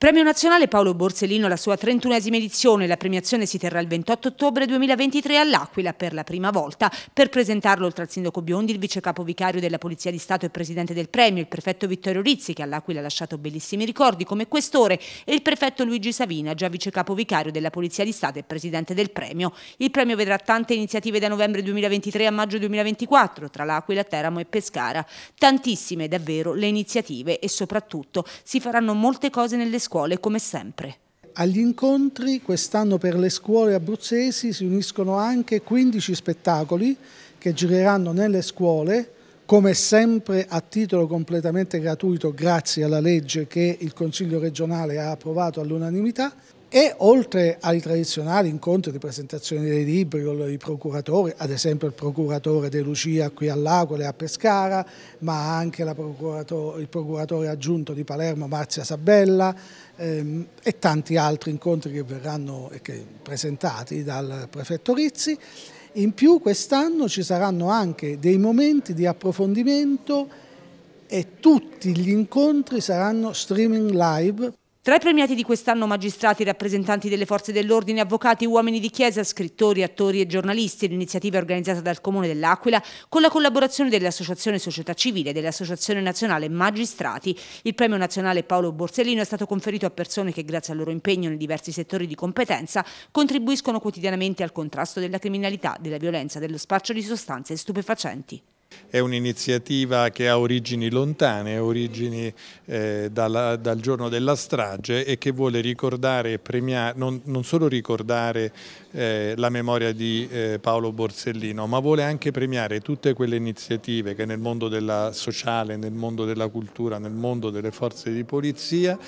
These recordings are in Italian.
Premio Nazionale Paolo Borsellino alla sua 31esima edizione. La premiazione si terrà il 28 ottobre 2023 all'Aquila per la prima volta. Per presentarlo, oltre al sindaco Biondi, il vice capo vicario della Polizia di Stato e presidente del premio, il prefetto Vittorio Rizzi, che all'Aquila ha lasciato bellissimi ricordi come questore, e il prefetto Luigi Savina, già vice capo vicario della Polizia di Stato e presidente del premio. Il premio vedrà tante iniziative da novembre 2023 a maggio 2024, tra l'Aquila, Teramo e Pescara. Tantissime davvero le iniziative e soprattutto si faranno molte cose nelle scuole scuole come sempre. Agli incontri quest'anno per le scuole abruzzesi si uniscono anche 15 spettacoli che gireranno nelle scuole, come sempre a titolo completamente gratuito grazie alla legge che il Consiglio regionale ha approvato all'unanimità e oltre ai tradizionali incontri di presentazione dei libri con i procuratori, ad esempio il procuratore De Lucia qui all'Aquile a Pescara, ma anche procurator il procuratore aggiunto di Palermo Marzia Sabella ehm, e tanti altri incontri che verranno che, presentati dal prefetto Rizzi. In più quest'anno ci saranno anche dei momenti di approfondimento e tutti gli incontri saranno streaming live. Tra i premiati di quest'anno magistrati, rappresentanti delle forze dell'ordine, avvocati, uomini di chiesa, scrittori, attori e giornalisti, l'iniziativa è organizzata dal Comune dell'Aquila con la collaborazione dell'Associazione Società Civile e dell'Associazione Nazionale Magistrati. Il premio nazionale Paolo Borsellino è stato conferito a persone che grazie al loro impegno nei diversi settori di competenza contribuiscono quotidianamente al contrasto della criminalità, della violenza, dello spaccio di sostanze stupefacenti. È un'iniziativa che ha origini lontane, origini eh, dalla, dal giorno della strage e che vuole ricordare e premiare, non, non solo ricordare eh, la memoria di eh, Paolo Borsellino, ma vuole anche premiare tutte quelle iniziative che nel mondo della sociale, nel mondo della cultura, nel mondo delle forze di polizia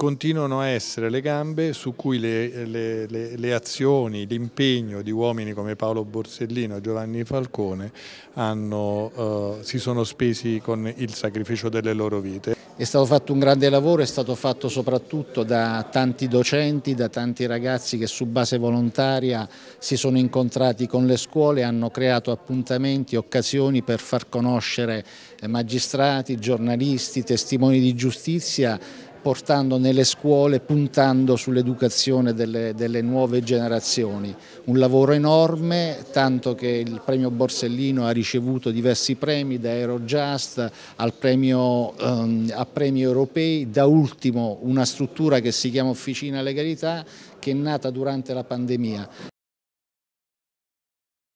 continuano a essere le gambe su cui le, le, le, le azioni, l'impegno di uomini come Paolo Borsellino e Giovanni Falcone hanno eh, si sono spesi con il sacrificio delle loro vite. È stato fatto un grande lavoro, è stato fatto soprattutto da tanti docenti, da tanti ragazzi che su base volontaria si sono incontrati con le scuole, hanno creato appuntamenti, occasioni per far conoscere magistrati, giornalisti, testimoni di giustizia portando nelle scuole, puntando sull'educazione delle, delle, nuove generazioni. Un lavoro enorme, tanto che il premio Borsellino ha ricevuto diversi premi, da Eurojust premio, ehm, a premi europei, da ultimo una struttura che si chiama Officina Legalità che è nata durante la pandemia